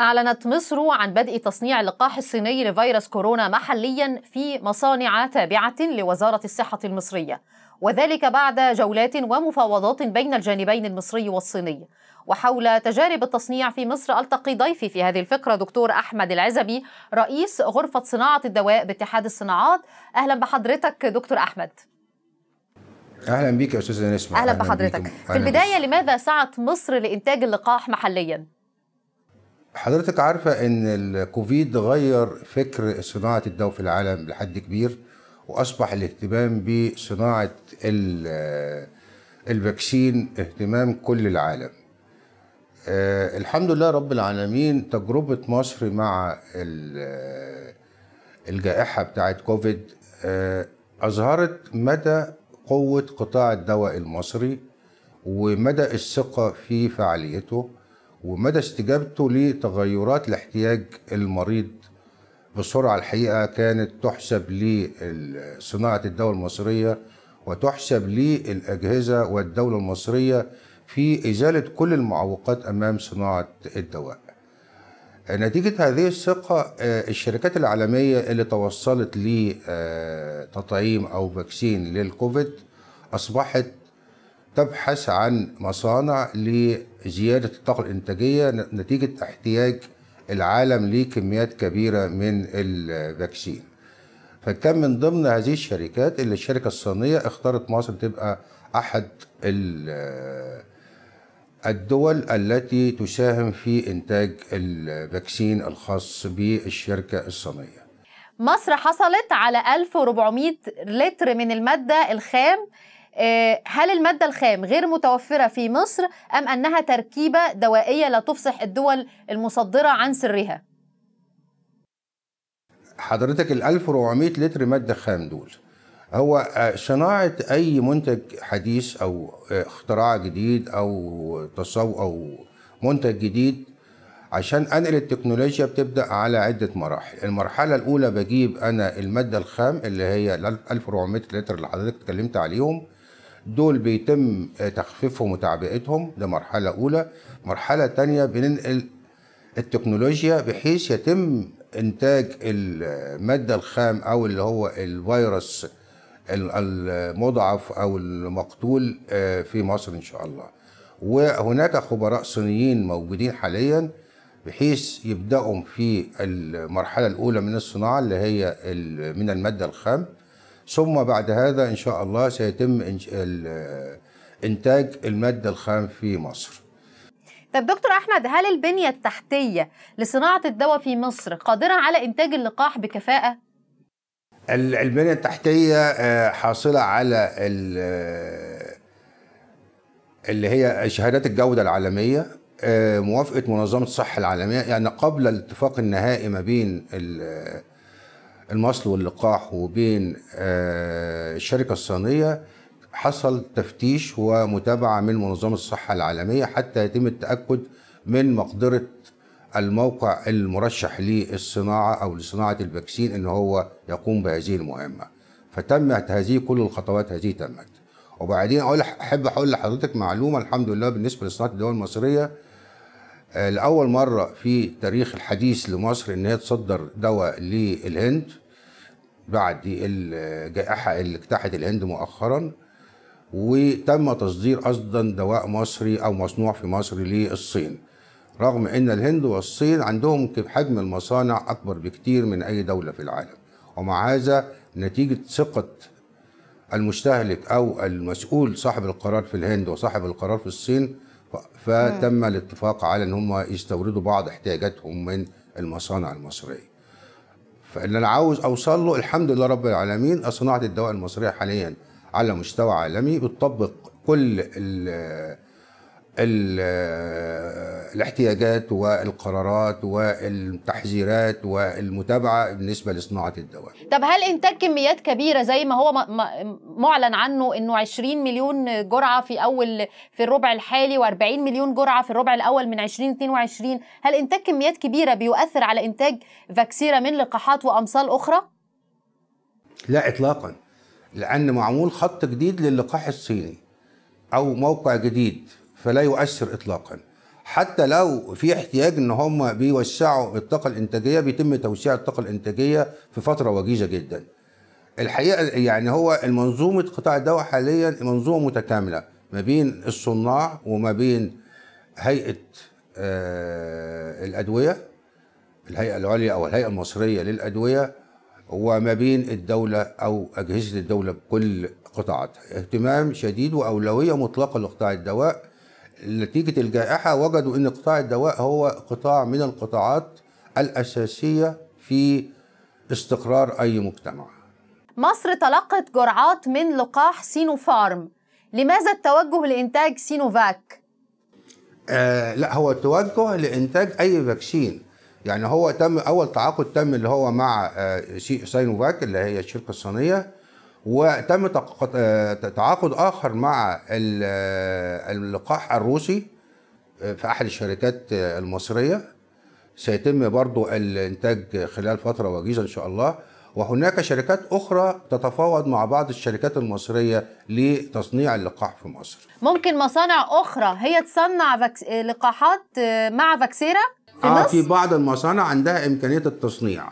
أعلنت مصر عن بدء تصنيع اللقاح الصيني لفيروس كورونا محليا في مصانع تابعة لوزارة الصحة المصرية وذلك بعد جولات ومفاوضات بين الجانبين المصري والصيني وحول تجارب التصنيع في مصر ألتقي ضيفي في هذه الفقرة دكتور أحمد العزبي رئيس غرفة صناعة الدواء باتحاد الصناعات أهلا بحضرتك دكتور أحمد أهلا بك يا أستاذة نسمة أهلا, أهلا بحضرتك أهلا في البداية لماذا سعت مصر لإنتاج اللقاح محلياً؟ حضرتك عارفة إن الكوفيد غير فكر صناعة الدواء في العالم لحد كبير وأصبح الاهتمام بصناعة الفاكسين اهتمام كل العالم أه الحمد لله رب العالمين تجربة مصر مع الجائحة بتاعت كوفيد آه، أظهرت مدى قوة قطاع الدواء المصري ومدى الثقة في فعاليته ومدى استجابته لتغيرات الاحتياج المريض بسرعة الحقيقة كانت تحسب لصناعة الدولة المصرية وتحسب للأجهزة والدولة المصرية في إزالة كل المعوقات أمام صناعة الدواء نتيجة هذه الثقة آه، الشركات العالمية اللي توصلت لتطعيم أو فاكسين للكوفيد أصبحت تبحث عن مصانع لزيادة الطاقة الإنتاجية نتيجة احتياج العالم لكميات كبيرة من الفاكسين فكان من ضمن هذه الشركات اللي الشركة الصينية اختارت مصر تبقى أحد الدول التي تساهم في إنتاج الفاكسين الخاص بالشركة الصينية مصر حصلت على 1400 لتر من المادة الخام آه، هل المادة الخام غير متوفرة في مصر أم أنها تركيبة دوائية لا تفصح الدول المصدرة عن سرها؟ حضرتك ال 1400 لتر مادة خام دول هو آه، صناعة أي منتج حديث أو آه، اختراع جديد أو تصو أو منتج جديد عشان انقل التكنولوجيا بتبدا على عده مراحل المرحله الاولى بجيب انا الماده الخام اللي هي ال 1400 لتر اللي حضرتك اتكلمت عليهم دول بيتم تخفيفهم وتعبئتهم ده مرحله اولى مرحله ثانيه بننقل التكنولوجيا بحيث يتم انتاج الماده الخام او اللي هو الفيروس المضعف او المقتول آه، في مصر ان شاء الله وهناك خبراء صينيين موجودين حاليا بحيث يبداوا في المرحله الاولى من الصناعه اللي هي من الماده الخام ثم بعد هذا إن شاء الله سيتم إنتاج المادة الخام في مصر طب دكتور احمد هل البنيه التحتيه لصناعه الدواء في مصر قادره على انتاج اللقاح بكفاءه البنيه التحتيه آه، حاصله على اللي هي شهادات الجوده العالميه آه، موافقه منظمه الصحه العالميه يعني قبل الاتفاق النهائي ما بين المصل واللقاح وبين آه، الشركة الصينية حصل تفتيش ومتابعة من منظمة الصحة العالمية حتى يتم التأكد من مقدرة الموقع المرشح للصناعة أو لصناعة الفاكسين إن هو يقوم بهذه المهمة فتمت هذه كل الخطوات هذه تمت وبعدين أقول أحب أقول لحضرتك معلومة الحمد لله بالنسبة لصناعة الدول المصرية آه، لأول مرة في تاريخ الحديث لمصر إن هي تصدر دواء للهند بعد الجائحة اللي اجتاحت الهند مؤخرا وتم تصدير أصلا دواء مصري أو مصنوع في مصر للصين رغم أن الهند والصين عندهم حجم المصانع أكبر بكتير من أي دولة في العالم ومع هذا نتيجة ثقة المستهلك أو المسؤول صاحب القرار في الهند وصاحب القرار في الصين فتم الاتفاق على أن هم يستوردوا بعض احتياجاتهم من المصانع المصرية فاللي انا عاوز اوصل له الحمد لله رب العالمين صناعه الدواء المصريه حاليا على مستوى عالمي بتطبق كل آه، الاحتياجات والقرارات والتحذيرات والمتابعه بالنسبه لصناعه الدواء. طب هل انتاج كميات كبيره زي ما هو معلن عنه انه 20 مليون جرعه في اول في الربع الحالي و40 مليون جرعه في الربع الاول من 2022 هل انتاج كميات كبيره بيؤثر على انتاج فاكسيرا من لقاحات وامثال اخرى؟ لا اطلاقا لان معمول خط جديد للقاح الصيني او موقع جديد فلا يؤثر اطلاقا حتى لو في احتياج ان هم بيوسعوا الطاقه الانتاجيه بيتم توسيع الطاقه الانتاجيه في فتره وجيزه جدا الحقيقه يعني هو المنظومه قطاع الدواء حاليا منظومه متكامله ما بين الصناع وما بين هيئه آه الادويه الهيئه العليا او الهيئه المصريه للادويه وما بين الدوله او اجهزه الدوله بكل قطاعاتها اهتمام شديد واولويه مطلقه لقطاع الدواء نتيجة الجائحة وجدوا أن قطاع الدواء هو قطاع من القطاعات الأساسية في استقرار أي مجتمع مصر تلقت جرعات من لقاح سينوفارم لماذا التوجه لإنتاج سينوفاك؟ آه لا هو توجه لإنتاج أي فاكسين يعني هو تم أول تعاقد تم اللي هو مع آه سينوفاك اللي هي الشركة الصينية وتم آه، تعاقد اخر مع آه، اللقاح الروسي آه، في احد الشركات المصريه سيتم برضو الانتاج خلال فتره وجيزه ان شاء الله وهناك شركات اخرى تتفاوض مع بعض الشركات المصريه لتصنيع اللقاح في مصر ممكن مصانع اخرى هي تصنع لقاحات مع فاكسيرا في آه في بعض المصانع عندها امكانيه التصنيع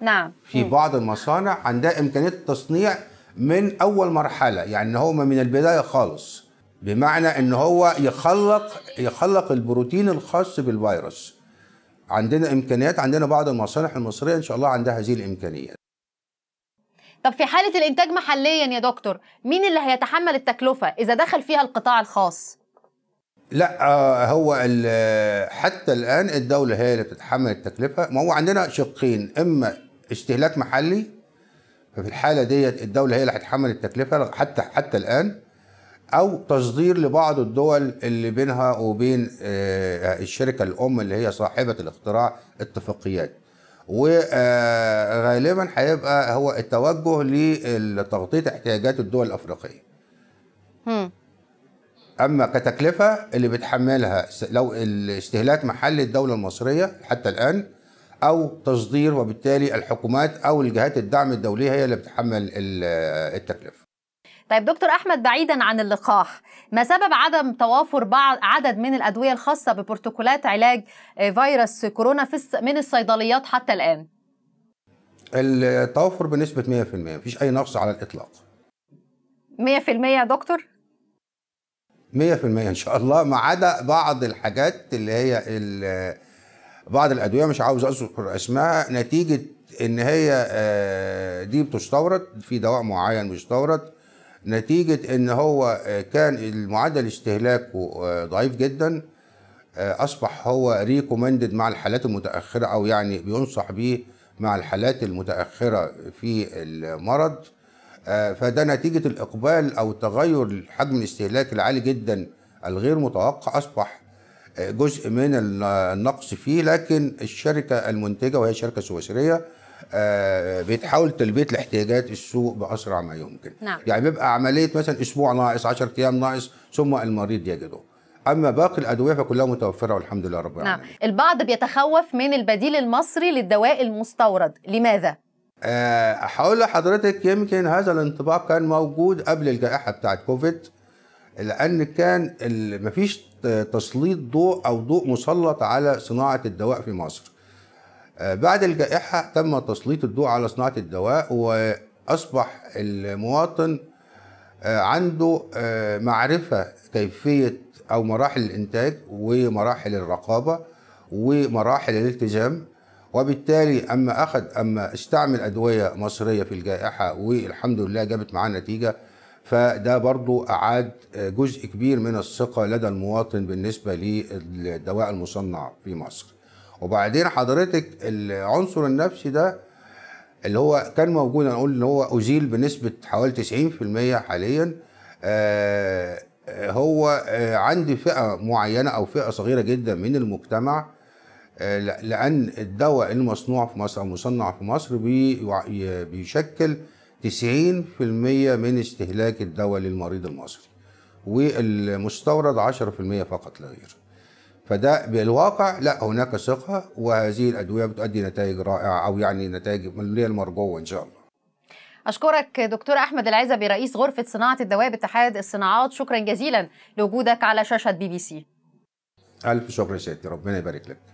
نعم في م. بعض المصانع عندها امكانيه التصنيع من أول مرحلة يعني هو من البداية خالص بمعنى ان هو يخلق يخلق البروتين الخاص بالفيروس عندنا امكانيات عندنا بعض المصالح المصريه ان شاء الله عندها هذه الامكانيات طب في حاله الانتاج محليا يا دكتور مين اللي هيتحمل التكلفه اذا دخل فيها القطاع الخاص لا آه، هو حتى الان الدوله هي اللي بتتحمل التكلفه ما هو عندنا شقين اما استهلاك محلي ففي الحاله ديت الدوله هي اللي هتحمل التكلفه حتى حتى الان او تصدير لبعض الدول اللي بينها وبين آه، الشركه الام اللي هي صاحبه الاختراع اتفاقيات وغالبا هيبقى هو التوجه لتغطيه احتياجات الدول الافريقيه اما كتكلفه اللي بتحملها لو الاستهلاك محلي الدوله المصريه حتى الان او تصدير وبالتالي الحكومات او الجهات الدعم الدوليه هي اللي بتحمل آه، التكلفه طيب دكتور احمد بعيدا عن اللقاح ما سبب عدم توافر بعض عدد من الادويه الخاصه ببروتوكولات علاج آه، فيروس كورونا في من الصيدليات حتى الان التوافر بنسبه 100% مفيش اي نقص على الاطلاق 100% يا دكتور 100% ان شاء الله ما عدا بعض الحاجات اللي هي بعض الادويه مش عاوز اذكر اسماء نتيجه ان هي آه، دي بتستورد في دواء معين بيستورد نتيجه ان هو آه، كان معدل استهلاكه آه، ضعيف جدا اصبح هو ريكومندد مع الحالات المتاخره او يعني بينصح بيه مع الحالات المتاخره في المرض فده نتيجه الاقبال او تغير حجم الاستهلاك العالي جدا الغير متوقع اصبح جزء من النقص فيه لكن الشركه المنتجه وهي شركه سويسريه آه، بتحاول تلبيه لاحتياجات السوق باسرع ما يمكن نعم. يعني بيبقى عمليه مثلا اسبوع ناقص 10 ايام ناقص ثم المريض يجده اما باقي الادويه فكلها متوفره والحمد لله رب نعم. العالمين نعم. البعض بيتخوف من البديل المصري للدواء المستورد لماذا آه، هقول أه لحضرتك يمكن هذا الانطباع كان موجود قبل الجائحه بتاعت كوفيد لان كان مفيش تسليط ضوء او ضوء مسلط على صناعه الدواء في مصر. آه، بعد الجائحه تم تسليط الضوء على صناعه الدواء واصبح المواطن آه، عنده آه، معرفه كيفيه او مراحل الانتاج ومراحل الرقابه ومراحل الالتزام وبالتالي اما اخذ اما استعمل ادويه مصريه في الجائحه والحمد لله جابت معاه نتيجه فده برضو أعاد جزء كبير من الثقة لدى المواطن بالنسبة للدواء المصنع في مصر وبعدين حضرتك العنصر النفسي ده اللي هو كان موجود أنا أقول ان هو أزيل بنسبة حوالي 90% حاليا آه، آه، هو آه، عندي فئة معينة أو فئة صغيرة جدا من المجتمع لأن الدواء المصنوع في مصر أو المصنع في مصر بيشكل 90% من استهلاك الدواء للمريض المصري والمستورد 10% فقط لا غير فده بالواقع لا هناك ثقة وهذه الأدوية بتؤدي نتائج رائعة أو يعني نتائج اللي المرجوة إن شاء الله أشكرك دكتور أحمد العزبي رئيس غرفة صناعة الدواء باتحاد الصناعات شكرا جزيلا لوجودك على شاشة بي بي سي ألف شكر يا سيدي ربنا يبارك لك